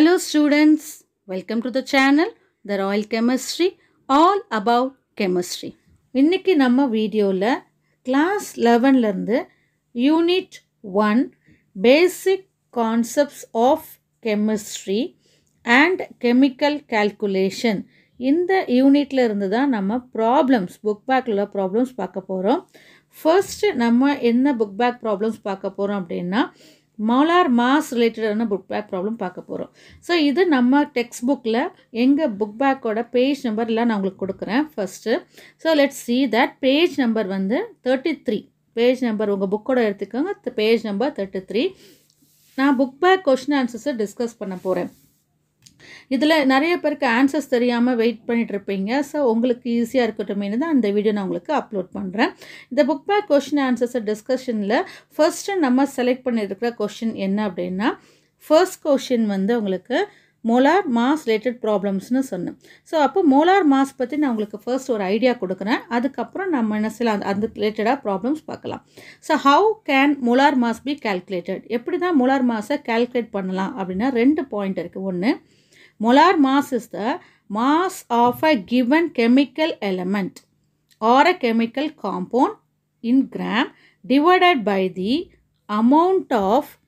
Hello students welcome to the channel the Royal Chemistry all about chemistry இன்னைக்கு நம்ம வீடியோவில் class லெவன்லேருந்து unit one basic concepts of chemistry and chemical calculation இந்த யூனிட்டில் இருந்து தான் நம்ம ப்ராப்ளம்ஸ் புக் பேக்கில் உள்ள ப்ராப்ளம்ஸ் பார்க்க போகிறோம் ஃபர்ஸ்ட் நம்ம என்ன புக் பேக் ப்ராப்ளம்ஸ் பார்க்க போகிறோம் அப்படின்னா மோலார் மாஸ் ரிலேட்டடான புக் பேக் ப்ராப்ளம் பார்க்க போகிறோம் ஸோ இது நம்ம டெக்ஸ்ட் புக்கில் எங்கள் புக் பேக்கோட பேஜ் நம்பர்லாம் நான் உங்களுக்கு கொடுக்குறேன் first so let's see that page number வந்து தேர்ட்டி த்ரீ பேஜ் நம்பர் உங்கள் புக்கோட எடுத்துக்கோங்க பேஜ் நம்பர் தேர்ட்டி த்ரீ நான் புக் பேக் கொஷின் ஆன்சர்ஸை டிஸ்கஸ் பண்ண போகிறேன் இதில் நிறைய பேருக்கு ஆன்சர்ஸ் தெரியாமல் வெயிட் பண்ணிகிட்ருப்பீங்க ஸோ உங்களுக்கு ஈஸியாக இருக்கட்டும்னு தான் அந்த வீடியோ நான் உங்களுக்கு அப்லோட் பண்ணுறேன் இந்த புக் பேக் கொஷின் ஆன்சர்ஸை டிஸ்கஷனில் ஃபர்ஸ்ட்டு நம்ம செலக்ட் பண்ணியிருக்கிற கொஷின் என்ன அப்படின்னா ஃபர்ஸ்ட் கொஷின் வந்து உங்களுக்கு மோலார் மாஸ் ரிலேட்டட் ப்ராப்ளம்ஸ்னு சொன்னேன் ஸோ அப்போ மோலார் மாஸ் பற்றி நான் உங்களுக்கு ஃபர்ஸ்ட் ஒரு ஐடியா கொடுக்குறேன் அதுக்கப்புறம் நம்ம என்ன சில அந்த அந்த ரிலேட்டடாக ப்ராப்ளம்ஸ் பார்க்கலாம் so how can molar mass be calculated எப்படி தான் மோலார் மாஸை கேல்குலேட் பண்ணலாம் அப்படின்னா ரெண்டு பாயிண்ட் இருக்குது ஒன்று Molar mass is the mass of a given chemical element or a chemical compound in gram divided by the amount of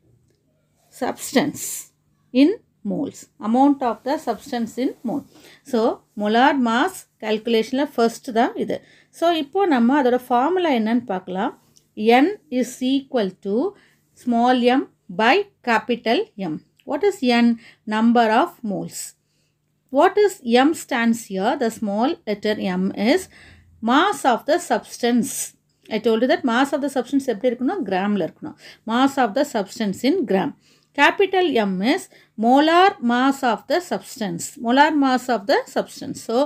substance in moles. Amount of the substance in mole. So, molar mass calculationல first தான் இது. So, இப்போ நம்ம அதோட formula என்னன்னு பார்க்கலாம். n is equal to small m by capital M. What is n? Number of moles. What is m stands here? The small letter m is mass of the substance. I told you that mass of the substance எப்படி இருக்கணும் கிராமில் இருக்கணும் mass of the substance in gram. Capital M is molar mass of the substance. Molar mass of the substance. So,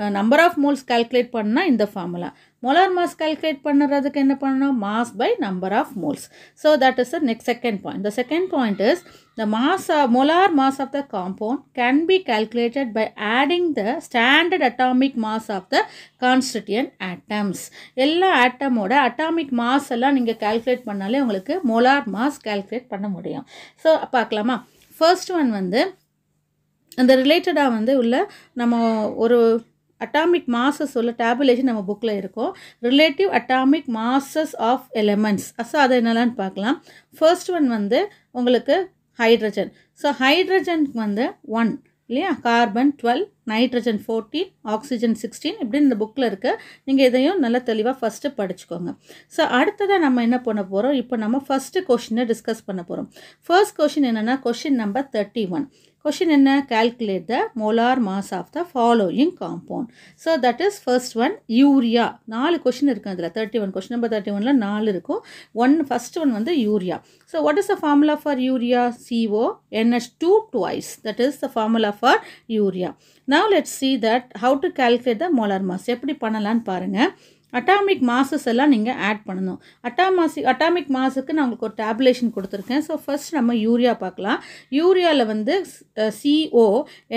uh, number of moles calculate பண்ணால் இந்த formula. Molar mass calculate பண்ணுறதுக்கு என்ன பண்ணணும் mass by number of moles so that is the next second point the second point is the mass molar mass of the compound can be calculated by adding the standard atomic mass of the constituent atoms எல்லா ஆட்டமோட atomic mass எல்லாம் நீங்கள் calculate பண்ணாலே உங்களுக்கு molar mass calculate பண்ண முடியும் so பார்க்கலாமா first one வந்து அந்த ரிலேட்டடாக வந்து உள்ள நம்ம ஒரு அட்டாமிக் மாசஸ் உள்ள டேபுலேஷன் நம்ம புக்கில் இருக்கும் relative atomic masses of elements so அது என்னெல்லாம்னு பார்க்கலாம் ஃபர்ஸ்ட் ஒன் வந்து உங்களுக்கு ஹைட்ரஜன் ஸோ ஹைட்ரஜனுக்கு வந்து ஒன் இல்லையா carbon twelve nitrogen fourteen oxygen sixteen இப்படின்னு இந்த புக்கில் இருக்க நீங்கள் இதையும் நல்லா தெளிவாக ஃபஸ்ட்டு படிச்சுக்கோங்க ஸோ அடுத்ததாக நம்ம என்ன பண்ண போகிறோம் இப்போ நம்ம ஃபஸ்ட்டு கொஷினை டிஸ்கஸ் பண்ண போகிறோம் ஃபர்ஸ்ட் கொஷின் என்னென்னா question number thirty one question என்ன calculate the molar mass of the following compound so that is first one urea நாலு கொஷின் இருக்குது அதில் thirty one question number thirty ஒனில் நாலு இருக்கும் ஒன் ஃபஸ்ட் ஒன் வந்து urea so what is the formula for urea CO NS two twice that is the formula for urea now let see that how to calculate the molar mass எப்படி பண்ணலான்னு பாருங்கள் atomic masses எல்லாம் நீங்கள் add பண்ணணும் அட்டாமாசி atomic மாசுக்கு நான் உங்களுக்கு ஒரு tabulation கொடுத்துருக்கேன் ஸோ ஃபஸ்ட் நம்ம யூரியா பார்க்கலாம் யூரியாவில் வந்து சிஓ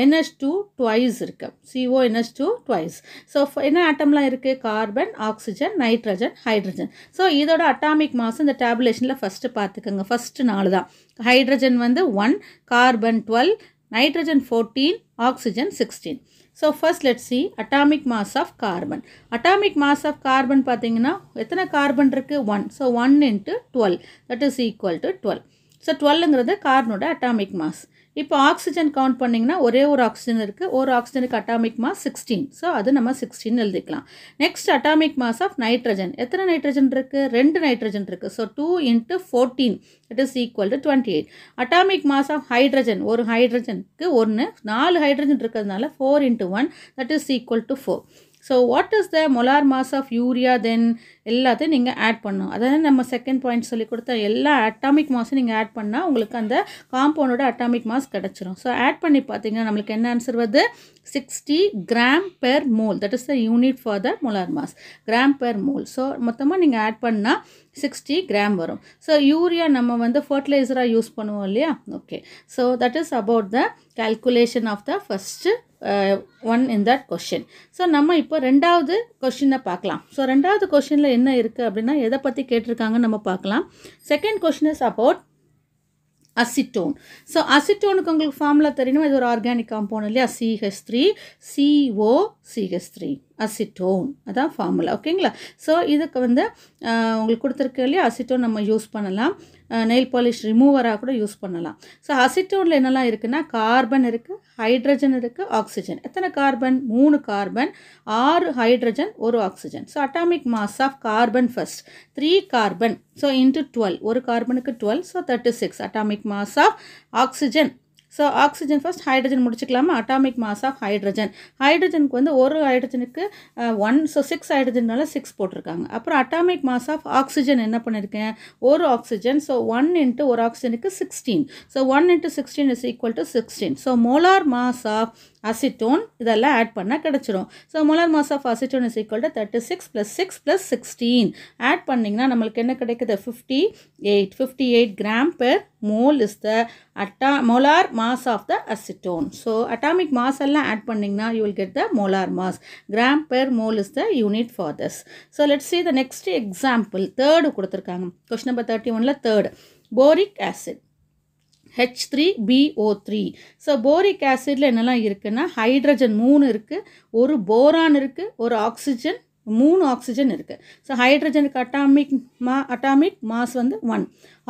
என்எஸ் டூ ட்வைஸ் இருக்குது CO NS two twice so என்ன ஆட்டம்லாம் இருக்குது carbon oxygen nitrogen hydrogen so இதோட அட்டாமிக் மாஸ் இந்த டேப்லேஷனில் ஃபஸ்ட்டு பார்த்துக்கோங்க ஃபஸ்ட்டு நாலு தான் ஹைட்ரஜன் வந்து one carbon twelve nitrogen fourteen oxygen sixteen so first let see atomic mass of carbon atomic mass of carbon பார்த்தீங்கன்னா எத்தனை கார்பன் இருக்குது one so one into twelve that is equal to twelve so டுவெல்ங்கிறது கார்பனோட atomic mass இப்போ oxygen count பண்ணிங்கன்னா ஒரே ஒரு oxygen இருக்குது ஒரு ஆக்சிஜனுக்கு அட்டாமிக் மாஸ் சிக்ஸ்டீன் ஸோ அது நம்ம சிக்ஸ்டீன் எழுதிக்கலாம் next atomic mass of nitrogen எத்தனை நைட்ரஜன் இருக்குது ரெண்டு நைட்ரஜன் இருக்குது so two into fourteen it is equal to twenty eight atomic mass of hydrogen ஒரு ஹைட்ரஜனுக்கு ஒன்று நாலு ஹைட்ரஜன் இருக்கிறதுனால four into one that is equal to four so what is the molar mass of urea then எல்லாத்தையும் நீங்கள் add பண்ணும் அதாவது நம்ம செகண்ட் பாயிண்ட் சொல்லி கொடுத்த எல்லா அட்டாமிக் மாஸும் நீங்கள் ஆட் பண்ணால் உங்களுக்கு அந்த காம்பவுண்டோட அட்டாமிக் மாஸ் கிடச்சிரும் ஸோ ஆட் பண்ணி பார்த்தீங்கன்னா நம்மளுக்கு என்ன ஆன்சர் வருது sixty gram per mole that is the unit for the molar mass gram per mole so மொத்தமாக நீங்கள் ஆட் பண்ணால் சிக்ஸ்டி கிராம் வரும் ஸோ யூரியா நம்ம வந்து ஃபர்டிலைசராக யூஸ் பண்ணுவோம் இல்லையா okay so that is about the calculation of the first one in that question so நம்ம இப்போ ரெண்டாவது கொஷினை பார்க்கலாம் ஸோ ரெண்டாவது கொஷினில் என்ன இருக்குது அப்படின்னா எதை பற்றி கேட்டிருக்காங்கன்னு நம்ம பார்க்கலாம் second question is about acetone so அசிட்டோனுக்கு உங்களுக்கு ஃபார்முலா தெரியணும் இது ஒரு ஆர்கானிக் காம்பவுண்ட் இல்லையா CH three CO CH three acetone அதான் ஃபார்முலா ஓகேங்களா ஸோ இதுக்கு வந்து உங்களுக்கு கொடுத்துருக்க இல்லையா அசிட்டோன் நம்ம யூஸ் பண்ணலாம் நெயில் பாலிஷ் ரிமூவராக கூட யூஸ் பண்ணலாம் ஸோ அசிட்டோனில் என்னெல்லாம் இருக்குன்னா கார்பன் இருக்குது ஹைட்ரஜன் இருக்குது ஆக்சிஜன் எத்தனை கார்பன் மூணு கார்பன் ஆறு ஹைட்ரஜன் ஒரு oxygen so atomic mass of carbon first three carbon so into twelve ஒரு கார்பனுக்கு twelve so thirty six atomic mass of oxygen so oxygen first hydrogen முடிச்சுக்கலாமா அட்டாமிக் மாஸ் ஆஃப் ஹைட்ரஜன் ஹைட்ரஜனுக்கு வந்து ஒரு ஹைட்ரஜனுக்கு ஒன் ஸோ சிக்ஸ் ஹைட்ரஜன்னால six போட்டிருக்காங்க அப்புறம் அட்டாமிக் மாஸ் ஆஃப் ஆக்சிஜன் என்ன பண்ணியிருக்கேன் ஒரு ஆக்சிஜன் ஸோ ஒன் இன்ட்டு ஒரு ஆக்சிஜனுக்கு sixteen so one into sixteen is equal to sixteen so molar mass of acetone இதெல்லாம் ஆட் பண்ணால் கிடச்சிரும் so molar mass of acetone is equal to thirty six plus six plus sixteen add பண்ணிங்கன்னா நம்மளுக்கு என்ன கிடைக்குது fifty eight fifty eight gram per mole is the அட்டா molar mass of the acetone so atomic mass எல்லாம் add பண்ணிங்கன்னா you will get the molar mass gram per mole is the unit for this so let see the next example third கொடுத்துருக்காங்க question number thirty ஒனில் third boric acid H three BO three so boric ஆசிட்ல என்னெல்லாம் இருக்குன்னா hydrogen மூணு இருக்குது ஒரு boron இருக்குது ஒரு ஆக்சிஜன் மூணு ஆக்சிஜன் இருக்குது ஸோ ஹைட்ரஜனுக்கு அட்டாமிக் மா அட்டாமிக் மாஸ் வந்து ஒன்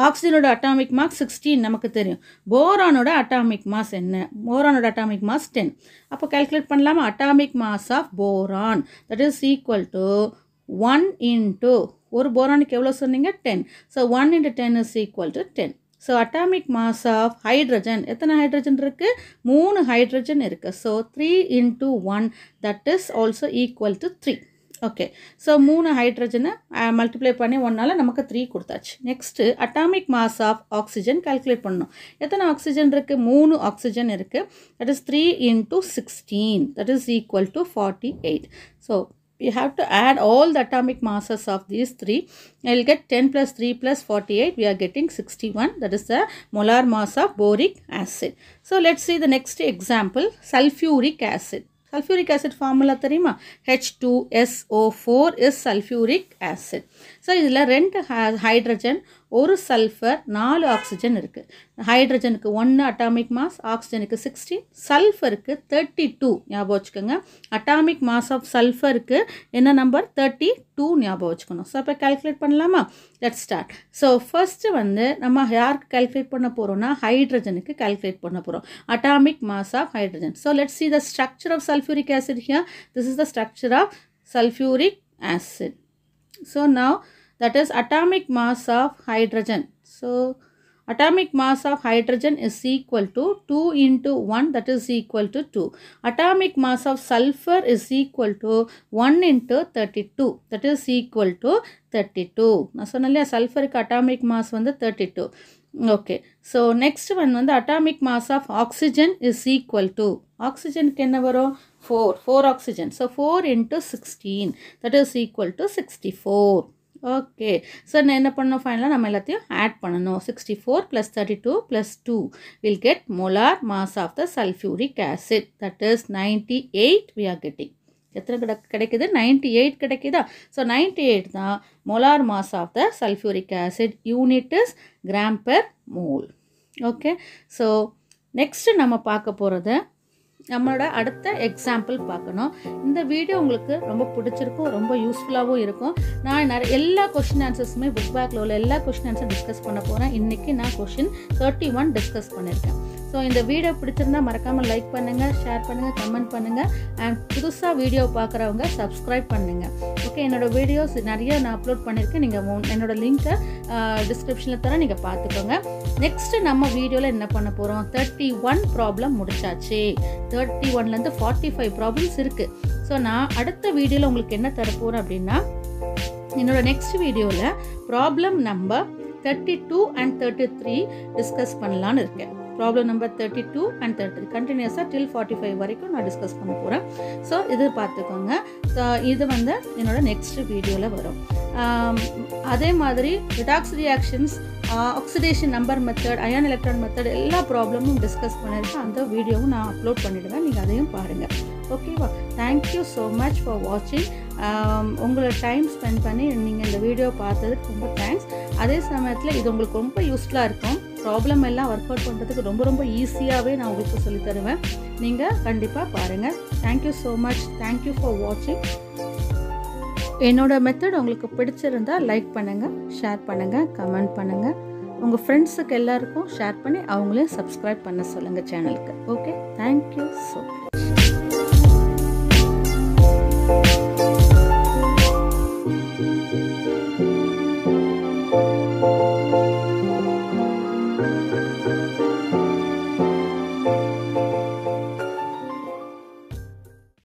ஆக்சிஜனோட அட்டாமிக் மாஸ் சிக்ஸ்டீன் நமக்கு தெரியும் போரானோட அட்டாமிக் மாஸ் என்ன போரானோட அட்டாமிக் மாஸ் டென் அப்போ கேல்குலேட் பண்ணலாமா atomic mass of boron that is equal to one into ஒரு போரானுக்கு எவ்வளோ சொன்னீங்க ten so one into ten is equal to ten so atomic mass of hydrogen எத்தனை ஹைட்ரஜன் இருக்குது மூணு ஹைட்ரஜன் இருக்குது so three into one that is also equal to three okay so மூணு ஹைட்ரஜனை மல்டிப்ளை பண்ணி ஒன்றால் நமக்கு த்ரீ கொடுத்தாச்சு next atomic mass of oxygen calculate பண்ணணும் எத்தனை ஆக்சிஜன் இருக்குது மூணு ஆக்சிஜன் இருக்குது that is three into sixteen that is equal to forty eight so we have to add all the atomic masses of these three i'll get 10 plus 3 plus 48 we are getting 61 that is the molar mass of boric acid so let's see the next example sulfuric acid sulphuric acid H two SO four is sulfuric acid. So acid so rent has hydrogen. ஒரு sulphur நாலு oxygen இருக்குது ஹைட்ரஜனுக்கு ஒன்று atomic mass ஆக்சிஜனுக்கு sixteen சல்ஃபருக்கு thirty two ஞாபகம் வச்சுக்கோங்க atomic mass of சல்ஃபருக்கு என்ன நம்பர் தேர்ட்டி டூ ஞாபகம் வச்சுக்கணும் ஸோ அப்போ கேல்குலேட் பண்ணலாமா லெட் ஸ்டார்ட் ஸோ ஃபஸ்ட்டு வந்து நம்ம யாருக்கு கேல்குலேட் பண்ண போகிறோம்னா ஹைட்ரஜனுக்கு கேல்குலேட் பண்ண போகிறோம் atomic mass of hydrogen so let see the structure of sulphuric acid here this is the structure of sulphuric acid so நான் that is atomic mass of hydrogen. So, atomic mass of hydrogen is equal to 2 into 1 that is equal to 2. Atomic mass of sulfur is equal to 1 into 32 that is equal to 32. நான் சொன்னல்லையா atomic mass is 32. Okay. So, next one the atomic mass of oxygen is equal to. Oxygen can number 4. 4 oxygen. So, 4 into 16 that is equal to 64. Okay so நான் என்ன பண்ணணும் ஃபைனலாக நம்ம எல்லாத்தையும் add பண்ணணும் sixty four plus thirty two plus two will get molar mass of the sulphuric acid that is ninety eight we are getting எத்தனை கிட கிடைக்குது நைன்டி எயிட் கிடைக்குதா ஸோ நைன்டி எயிட் தான் molar mass of the sulphuric acid unit is gram per mole okay so next நம்ம பார்க்க போகிறது நம்மளோட அடுத்த எக்ஸாம்பிள் பார்க்கணும் இந்த வீடியோ உங்களுக்கு ரொம்ப பிடிச்சிருக்கும் ரொம்ப யூஸ்ஃபுல்லாகவும் இருக்கும் நான் நிறைய எல்லா கொஷின் ஆன்சர்ஸுமே புக் பேக்கில் உள்ள எல்லா கொஷின் ஆன்சர் டிஸ்கஸ் பண்ண போகிறேன் இன்றைக்கி நான் கொஷின் தேர்ட்டி ஒன் டிஸ்கஸ் பண்ணியிருக்கேன் ஸோ இந்த வீடியோ பிடிச்சிருந்தா மறக்காமல் லைக் பண்ணுங்கள் ஷேர் பண்ணுங்கள் கமெண்ட் பண்ணுங்கள் அண்ட் புதுசாக வீடியோ பார்க்குறவங்க சப்ஸ்கிரைப் பண்ணுங்கள் ஓகே என்னோடய வீடியோஸ் நிறைய நான் அப்லோட் பண்ணியிருக்கேன் நீங்கள் என்னோடய லிங்க்கை டிஸ்கிரிப்ஷனில் தர நீங்கள் பார்த்துக்கோங்க நெக்ஸ்ட்டு நம்ம வீடியோவில் என்ன பண்ண போகிறோம் தேர்ட்டி ஒன் ப்ராப்ளம் முடிச்சாச்சு தேர்ட்டி ஒன்லேருந்து ஃபார்ட்டி ஃபைவ் ப்ராப்ளம்ஸ் இருக்குது ஸோ நான் அடுத்த வீடியோவில் உங்களுக்கு என்ன தரப்போகிறேன் அப்படின்னா என்னோட நெக்ஸ்ட் வீடியோவில் problem number thirty two and thirty three discuss பண்ணலான்னு இருக்கேன் problem number thirty two and thirty கண்டினியூஸாக டில் ஃபார்ட்டி ஃபைவ் வரைக்கும் நான் டிஸ்கஸ் பண்ண போகிறேன் ஸோ இது பார்த்துக்கோங்க ஸோ இது வந்து என்னோடய நெக்ஸ்ட் வீடியோவில் வரும் அதே மாதிரி redox reactions oxidation number method ion electron method எல்லா ப்ராப்ளமும் டிஸ்கஸ் பண்ணியிருக்கேன் அந்த வீடியோவும் நான் அப்லோட் பண்ணிவிடுவேன் நீங்கள் அதையும் பாருங்கள் ஓகேவா தேங்க்யூ ஸோ மச் ஃபார் வாட்சிங் உங்களை டைம் ஸ்பெண்ட் பண்ணி நீங்கள் இந்த வீடியோ பார்த்ததுக்கு ரொம்ப தேங்க்ஸ் அதே சமயத்தில் இது உங்களுக்கு ரொம்ப யூஸ்ஃபுல்லாக இருக்கும் ப்ராப்ளம் எல்லாம் ஒர்க் அவுட் பண்ணுறதுக்கு ரொம்ப ரொம்ப ஈஸியாகவே நான் உங்களுக்கு தருவேன் நீங்கள் கண்டிப்பாக பாருங்கள் thank you so much thank you for வாட்சிங் என்னோடய மெத்தட் உங்களுக்கு பிடிச்சிருந்தால் லைக் பண்ணுங்கள் ஷேர் பண்ணுங்கள் கமெண்ட் பண்ணுங்கள் உங்கள் ஃப்ரெண்ட்ஸுக்கு எல்லாருக்கும் ஷேர் பண்ணி அவங்களையும் சப்ஸ்கிரைப் பண்ண சொல்லுங்கள் சேனலுக்கு ஓகே தேங்க்யூ ஸோ மச்